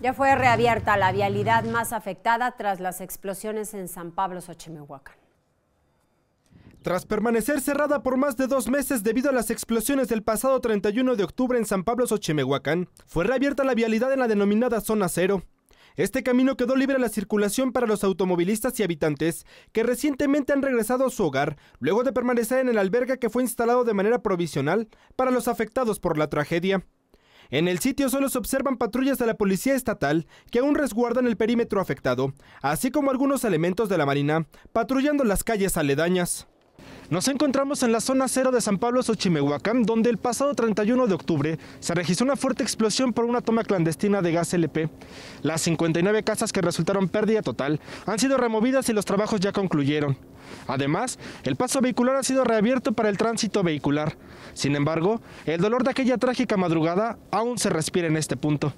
Ya fue reabierta la vialidad más afectada tras las explosiones en San Pablo, Xochimehuacán. Tras permanecer cerrada por más de dos meses debido a las explosiones del pasado 31 de octubre en San Pablo, Xochimehuacán, fue reabierta la vialidad en la denominada Zona Cero. Este camino quedó libre a la circulación para los automovilistas y habitantes que recientemente han regresado a su hogar luego de permanecer en el albergue que fue instalado de manera provisional para los afectados por la tragedia. En el sitio solo se observan patrullas de la Policía Estatal que aún resguardan el perímetro afectado, así como algunos elementos de la Marina patrullando las calles aledañas. Nos encontramos en la zona cero de San Pablo, Xochimehuacán, donde el pasado 31 de octubre se registró una fuerte explosión por una toma clandestina de gas LP. Las 59 casas que resultaron pérdida total han sido removidas y los trabajos ya concluyeron. Además, el paso vehicular ha sido reabierto para el tránsito vehicular. Sin embargo, el dolor de aquella trágica madrugada aún se respira en este punto.